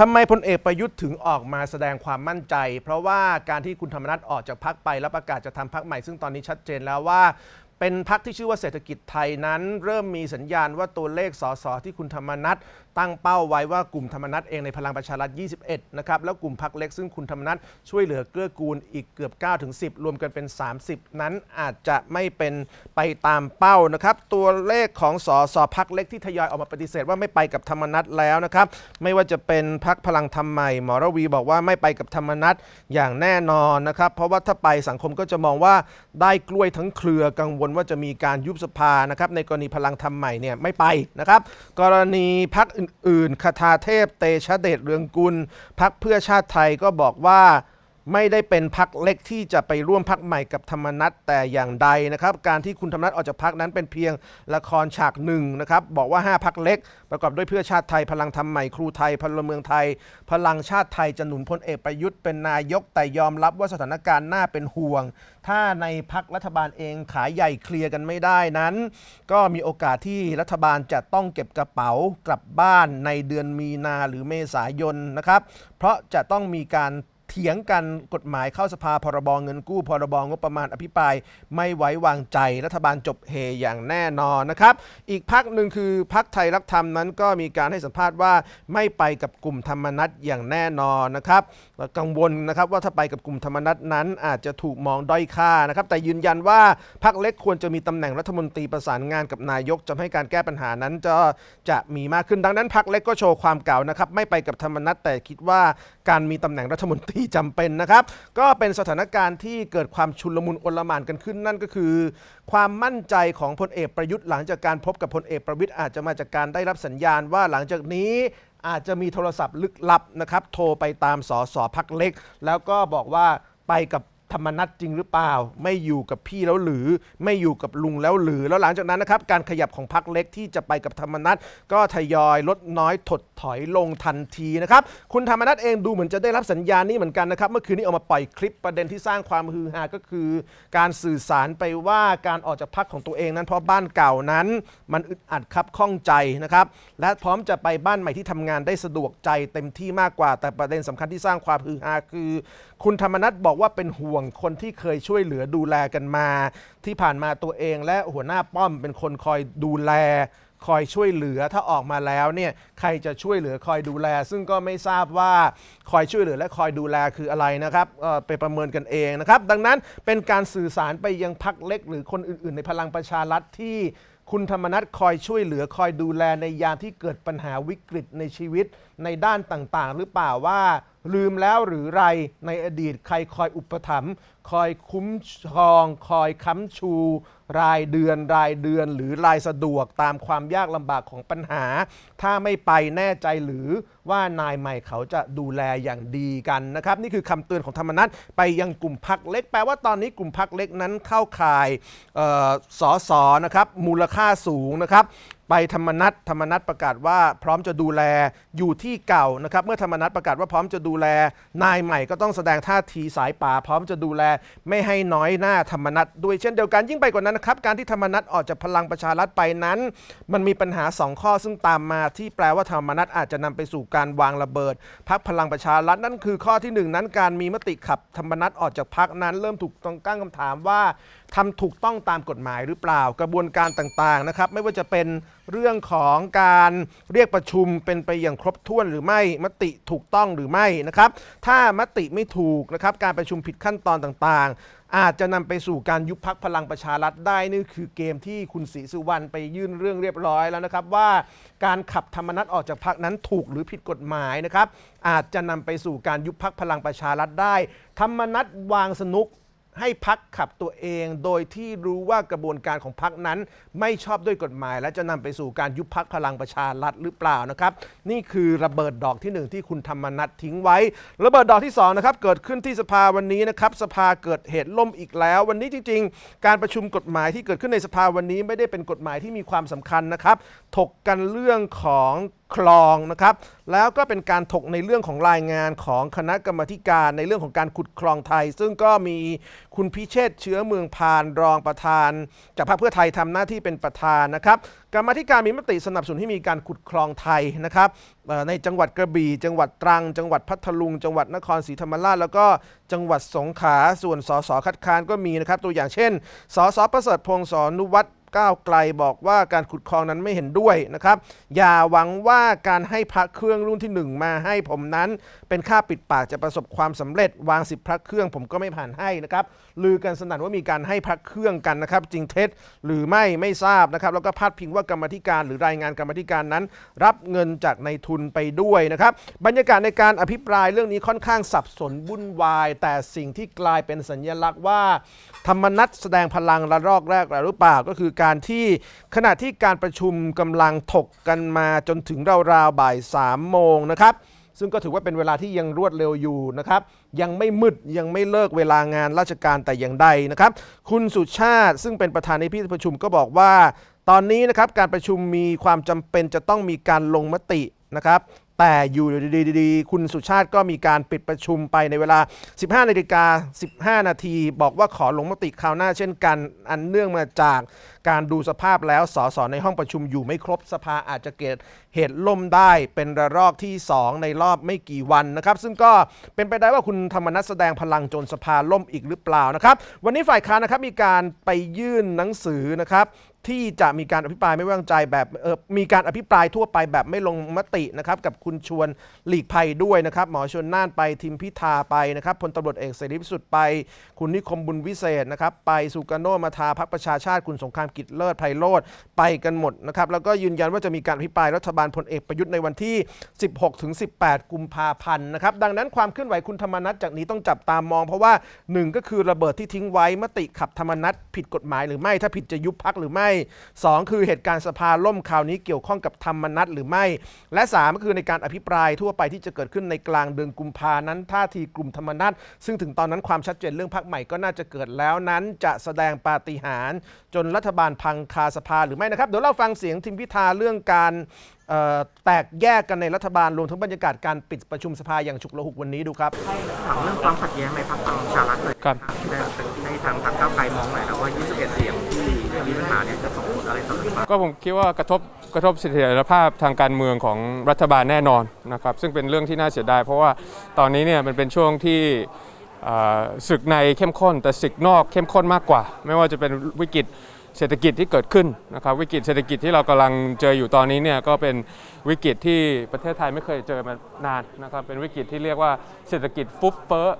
ทำไมพลเอกประยุทธ์ถึงออกมาแสดงความมั่นใจ เพราะว่าการที่คุณธรรมนัฐออกจากพักไปแล้วประกาศจะทำพักใหม่ ซึ่งตอนนี้ชัดเจนแล้วว่า เป็นพักที่ชื่อว่าเศรษฐกิจไทยนั้น เริ่มมีสัญญาณว่าตัวเลขสสที่คุณธรรมนัฐตั้งเป้าไว้ว่ากลุ่มธรรมนัตเองในพลังประชารัฐ21 นะครับ แล้วกลุ่มพักเล็กซึ่งคุณธรรมนัตช่วยเหลือเกื้อกูลอีกเกือบ9ถึง10 รวมกันเป็น 30 นั้นอาจจะไม่เป็นไปตามเป้านะครับตัวเลขของสอสอพักเล็กที่ทยอยออกมาปฏิเสธว่าไม่ไปกับธรรมนัตแล้วนะครับไม่ว่าจะเป็นพักพลังธรรมใหม่หมอรวีบอกว่าไม่ไปกับธรรมนัตอย่างแน่นอนนะครับ เพราะว่าถ้าไปสังคมก็จะมองว่าได้กล้วยทั้งเครือกังวลว่าจะมีการยุบสภานะครับในกรณีพลังธรรมใหม่เนี่ยไม่ไปนะครับ กรณีพักอื่นอื่นๆคทาเทพเตชะเดช เรืองกุล พักเพื่อชาติไทยก็บอกว่าไม่ได้เป็นพักเล็กที่จะไปร่วมพักใหม่กับธรรมนัตแต่อย่างใดนะครับ การที่คุณธรรมนัตออกจากพักนั้นเป็นเพียงละครฉากหนึ่งนะครับบอกว่า5พักเล็ก ประกอบด้วยเพื่อชาติไทยพลังธรรมใหม่ครูไทย พลเมืองไทย พลังชาติไทยจะหนุนพลเอกประยุทธ์เป็นนายกแต่ยอมรับว่าสถานการณ์น่าเป็นห่วง ถ้าในพักรัฐบาลเองขายใหญ่เคลียร์กันไม่ได้นั้น ก็มีโอกาสที่รัฐบาลจะต้องเก็บกระเป๋ากลับบ้านในเดือนมีนาหรือเมษายนนะครับเพราะจะต้องมีการถียงกันกฎหมายเข้าสภาพรบเงินกู้พรบงบประมาณอภิปรายไม่ไว้วางใจรัฐบาลจบเฮอย่างแน่นอนนะครับ อีกพักหนึ่งคือพักไทยรักธรรมนั้นก็มีการให้สัมภาษณ์ว่าไม่ไปกับกลุ่มธรรมนัตอย่างแน่นอนนะครับกังวลนะครับว่าถ้าไปกับกลุ่มธรรมนัตนั้น อาจจะถูกมองด้อยค่านะครับแต่ยืนยันว่าพักเล็กควรจะมีตำแหน่งรัฐมนตรีประสานงานกับนายกจะให้การแก้ปัญหานั้นจะจะมีมากขึ้นดังนั้นพักเล็กก็โชว์ความเก่านะครับไม่ไปกับธรรมนัตแต่คิดว่าการมีตำแหน่งรัฐมนตรีที่จำเป็นนะครับ ก็เป็นสถานการณ์ที่เกิดความชุลมุนอลมานกันขึ้นนั่นก็คือ ความมั่นใจของพลเอกประยุทธ์หลังจากการพบกับพลเอกประวิทย์อาจจะมาจากการได้รับสัญญาณว่าหลังจากนี้อาจจะมีโทรศัพท์ลึกลับนะครับโทรไปตามสสพักเล็ก แล้วก็บอกว่าไปกับธรรมนัตจริงหรือเปล่าไม่อยู่กับพี่แล้วหรือไม่อยู่กับลุงแล้วหรือแล้วหลังจากนั้นนะครับการขยับของพักเล็กที่จะไปกับธรรมนัตก็ทยอยลดน้อยถดถอยลงทันทีนะครับคุณธรรมนัตเองดูเหมือนจะได้รับสัญญาณนี้เหมือนกันนะครับเมื่อคืนนี้ออกมาปล่อยคลิปประเด็นที่สร้างความฮือฮาก็คือ การสื่อสารไปว่าการออกจากพักของตัวเองนั้นเพราะบ้านเก่านั้นมันอึดอัดครับข้องใจนะครับ และพร้อมจะไปบ้านใหม่ที่ทำงานได้สะดวกใจเต็มที่มากกว่า แต่ประเด็นสำคัญที่สร้างความฮือฮาคือ คุณธรรมนัตบอกว่าเป็นห่วงงคนที่เคยช่วยเหลือดูแลกันมา ที่ผ่านมาตัวเองและหัวหน้าป้อม เป็นคนคอยดูแลคอยช่วยเหลือถ้าออกมาแล้วเนี่ยใครจะช่วยเหลือคอยดูแล ซึ่งก็ไม่ทราบว่า คอยช่วยเหลือและคอยดูแลคืออะไรนะครับไปประเมินกันเองนะครับ ดังนั้นเป็นการสื่อสารไปยังพักเล็กหรือคนอื่นๆในพลังประชารัฐที่คุณธรรมนัทคอยช่วยเหลือคอยดูแลในยามที่เกิดปัญหาวิกฤตในชีวิตในด้านต่างๆ หรือเปล่าว่าลืมแล้วหรือไรในอดีตใครคอยอุปถัมภ์คอยคุ้มครอง คอยค้ำชู รายเดือนรายเดือนหรือรายสะดวกตามความยากลำบากของปัญหา ถ้าไม่ไปแน่ใจหรือว่านายใหม่เขาจะดูแลอย่างดีกันนะครับนี่คือคำเตือนของธรรมนัตไปยังกลุ่มพักเล็กแปลว่าตอนนี้กลุ่มพักเล็กนั้นเข้าข่ายสอสอนะครับมูลค่าสูงนะครับไปธรรมนัตธรรมนัตประกาศว่า พร้อมจะดูแลอยู่ที่เก่านะครับเมื่อธรรมนัตประกาศว่าพร้อมจะดูแลนายใหม่ก็ต้องแสดงท่าทีสายป่า พร้อมจะดูแล ไม่ให้น้อยหน้าธรรมนัตด้วยเช่นเดียวกันยิ่งไปกว่านั้นนะครับการที่ธรรมนัตออกจากพลังประชารัฐไปนั้น มันมีปัญหา 2 ข้อซึ่งตามมาที่แปลว่าธรรมนัตอาจจะนำไปสู่การวางระเบิดพักพลังประชารัฐนั่นคือข้อที่ 1 นั้น การมีมติขับธรรมนัตออกจากพักนั้นเริ่มถูกต้องตั้งคำถามว่า ทำถูกต้องตามกฎหมายหรือเปล่ากระบวนการต่างๆนะครับ ไม่ว่าจะเป็นเรื่องของการเรียกประชุมเป็นไปอย่างครบถ้วนหรือไม่มติถูกต้องหรือไม่นะครับ ถ้ามติไม่ถูกนะครับการประชุมผิดขั้นตอนต่าง ๆ อาจจะนำไปสู่การยุบพักพลังประชารัฐได้นี่คือเกมที่คุณศรีสุวรรณไปยื่นเรื่องเรียบร้อยแล้วนะครับ ว่าการขับธรรมนัตออกจากพักนั้นถูกหรือผิดกฎหมายนะครับ อาจจะนำไปสู่การยุบพักพลังประชารัฐได้ ธรรมนัตวางสนุกให้พักขับตัวเองโดยที่รู้ว่ากระบวนการของพักนั้นไม่ชอบด้วยกฎหมาย และจะนำไปสู่การยุบพักพลังประชารัฐหรือเปล่านะครับ นี่คือระเบิดดอกที่1ที่คุณธรรมนัททิ้งไว้ ระเบิดดอกที่2นะครับเกิดขึ้นที่สภาวันนี้นะครับสภาเกิดเหตุล่มอีกแล้ว วันนี้จริงๆการประชุมกฎหมายที่เกิดขึ้นในสภาวันนี้ไม่ได้เป็นกฎหมายที่มีความสำคัญนะครับ ถกกันเรื่องของคลองนะครับ แล้วก็เป็นการถกในเรื่องของรายงานของคณะกรรมการในเรื่องของการขุดคลองไทย ซึ่งก็มีคุณพิเชษเชื้อเมืองพานรองประธาน จากพรรคเพื่อไทยทำหน้าที่เป็นประธานนะครับ กรรมธิการมีมติสนับสนุนให้มีการขุดคลองไทยนะครับในจังหวัดกระบี่จังหวัดตรัง จังหวัดพัทลุง จังหวัดนครศรีธรรมราช แล้วก็จังหวัดสงขลาส่วนสสคัดค้านก็มีนะครับตัวอย่างเช่นสสประเสริฐพงศ์สนุวัฒนก้าวไกลบอกว่าการขุดคลองนั้นไม่เห็นด้วยนะครับอย่าหวังว่าการให้พระเครื่องรุ่นที่ 1 มาให้ผมนั้น เป็นค่าปิดปากจะประสบความสำเร็จวางสิบพระเครื่องผมก็ไม่ผ่านให้นะครับลือกันสนั่นว่ามีการให้พระเครื่องกันนะครับจริงเท็จหรือไม่ไม่ทราบนะครับแล้วก็พาดพิงว่ากรรมธิการหรือรายงานกรรมธิการนั้น รับเงินจากในทุนไปด้วยนะครับ บรรยากาศในการอภิปรายเรื่องนี้ค่อนข้างสับสนวุ่นวายแต่สิ่งที่กลายเป็นสัญญลักษณ์ว่าธรรมนัตแสดงพลังระลอกแรกหรือเปล่าก็คือการที่ขณะที่การประชุมกำลังถกกันมาจนถึงราวๆบ่าย 3 โมงนะครับซึ่งก็ถือว่าเป็นเวลาที่ยังรวดเร็วอยู่นะครับ ยังไม่มืดยังไม่เลิกเวลางานราชการแต่อย่างใดนะครับ คุณสุชาติ ซึ่งเป็นประธานในพิธีประชุมก็บอกว่า ตอนนี้นะครับการประชุมมีความจำเป็นจะต้องมีการลงมตินะครับ แต่อยู่ดีๆคุณสุชาติก็มีการปิดประชุมไปในเวลา 15นาฬิกา15นาทีบอกว่าขอลงมติคราวหน้าเช่นกัน อันเนื่องมาจากการดูสภาพแล้วสสในห้องประชุมอยู่ไม่ครบสภาอาจจะเกิดเหตุล่มได้เป็นระลอกที่ 2 ในรอบไม่กี่วันนะครับ ซึ่งก็เป็นไปได้ว่าคุณธรรมนัสแสดงพลังจนสภาล่มอีกหรือเปล่านะครับ วันนี้ฝ่ายค้านนะครับมีการไปยื่นหนังสือนะครับ ที่จะมีการอภิปรายไม่ว่างใจแบบมีการอภิปรายทั่วไปแบบไม่ลงมตินะครับกับคุณชวนหลีกภัยด้วยนะครับ หมอชวนน่านไปทิมพิธาไปนะครับพลตารวจเอกเสรีพิสุทธิ์ไป คุณนิคมบุญวิเศษนะครับไปสุกโนมาทาพักประชาชาติคุณสงครามกิจเลิศไพโรธไปกันหมดนะครับแล้วก็ยืนยันว่าจะมีการอภิปรายรัฐบาลพลเอกประยุทธ์ในวันที่ 1 6สิกุมภาพันธ์นะครับดังนั้นความเคลื่อนไหวคุณธรรมนัฐจากนี้ต้องจับตามอง เพราะว่า 1 ก็คือระเบิดที่ทิ้งไว้มติขับธรรมนัฐผิดกฎหมายหรือไม่ถ้าผิดจะยุบพักหรือไม่ 2 คือเหตุการณ์สภาล่มคราวนี้เกี่ยวข้องกับธรรมนัฐหรือไม่ และ 3 ก็คือในการอภิปรายทั่วไปที่จะเกิดขึ้นในกลางเดือนกุมภานั้นท่าทีกลุ่มธรรมนัฐซึ่งถึงตอนนั้นความชัดเจนเรื่องพักใหม่ก็น่าจะเกิดแล้วนั้น จะแสดงปาฏิหาริย์จนรัฐบาลพังคาสภาหรือไม่นะครับ เดี๋ยวเราฟังเสียงทิมพิธา เรื่องการแตกแยกกันในรัฐบาลรวมทั้งบรรยากาศการปิดประชุมสภาอย่างฉุกละหุกวันนี้ดูครับถามเรื่องความขัดแย้งในพรรคังประชารัฐเลยครับในทางพรรคก้าวไกลมองหน่อยครับว่า21 เสียงที่มีปัญหาเนี่ยจะส่งผลอะไรต่อรัฐบาลก็ผมคิดว่ากระทบกระทบเสถียรภาพทางการเมืองของรัฐบาลแน่นอนนะครับซึ่งเป็นเรื่องที่น่าเสียดาย เพราะว่าตอนนี้เนี่ยมันเป็นช่วงที่ศึกในเข้มข้นแต่ศึกนอกเข้มข้นมากกว่า ไม่ว่าจะเป็นวิกฤตเศรษฐกิจที่เกิดขึ้นนะครับวิกฤตเศรษฐกิจที่เรากำลังเจออยู่ตอนนี้เนี่ยก็เป็นวิกฤตที่ประเทศไทยไม่เคยเจอมานานนะครับเป็นวิกฤตที่เรียกว่าเศรษฐกิจฟุบเฟ้อ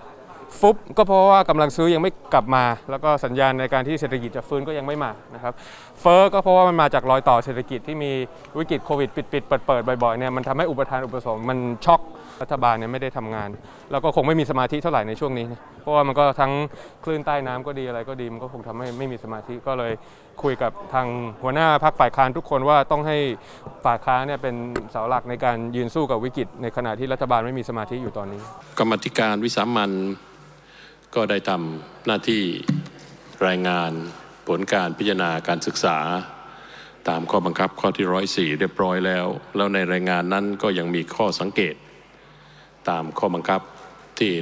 ฟุบก็เพราะว่ากำลังซื้อยังไม่กลับมา แล้วก็สัญญาณในการที่เศรษฐกิจจะฟื้นก็ยังไม่มานะครับเฟ้อก็เพราะว่ามันมาจากรอยต่อเศรษฐกิจที่มีวิกฤตโควิดปิดปิดเปิดเปิดบ่อยๆเนี่ยมันทำให้อุปทานอุปสงค์มันช็อกรัฐบาลเนี่ยไม่ได้ทำงาน แล้วก็คงไม่มีสมาธิเท่าไหร่ในช่วงนี้ เพราะว่ามันก็ทั้งคลื่นใต้น้ำก็ดีอะไรก็ดีมันก็คงทำให้ไม่มีสมาธิก็เลยคุยกับทางหัวหน้าพักฝ่ายค้านทุกคนว่าต้องให้ฝ่ายค้านเนี่ยเป็นเสาหลักในการยืนสู้กับวิกฤตในขณะที่รัฐบาลไม่มีสมาธิอยู่ตอนนี้ กรรมธิการวิสามันก็ได้ทำหน้าที่รายงานผลการพิจารณาการศึกษา ตามข้อบังคับข้อที่ร้อยสี่เรียบร้อยแล้ว แล้วในรายงานนั้นก็ยังมีข้อสังเกต ตามข้อบังคับที่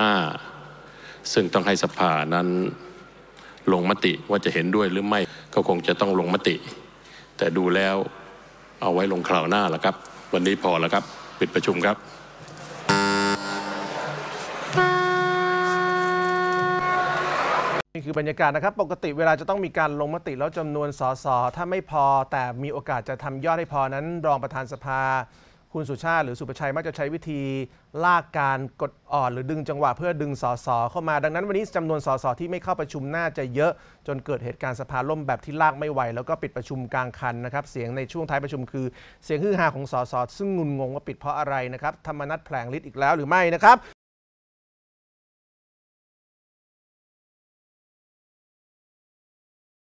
105 ซึ่งต้องให้สภานั้นลงมติว่าจะเห็นด้วยหรือไม่ก็คงจะต้องลงมติ แต่ดูแล้วเอาไว้ลงคราวหน้าและครับ วันนี้พอแล้วครับปิดประชุมครับนี่คือบรรยากาศนะครับ ปกติเวลาจะต้องมีการลงมติแล้วจำนวนสสถ้าไม่พอแต่มีโอกาสจะทำยอดให้พอนั้นรองประธานสภาคุณสุชาติ หรือสุประชัยมักจะใช้วิธีลากการกดอ่อนหรือดึงจังหวะเพื่อดึงสสเข้ามาดังนั้นวันนี้จำนวนสสที่ไม่เข้าประชุมน่าจะเยอะจนเกิดเหตุการณ์สภาล่มแบบที่ลากไม่ไหวแล้วก็ปิดประชุมกลางคันนะครับ เสียงในช่วงท้ายประชุมคือเสียงฮือฮาของสสซึ่งงุนงงว่าปิดเพราะอะไรนะครับ ธรรมนัตแผลงฤทธิ์อีกแล้วหรือไม่นะครับ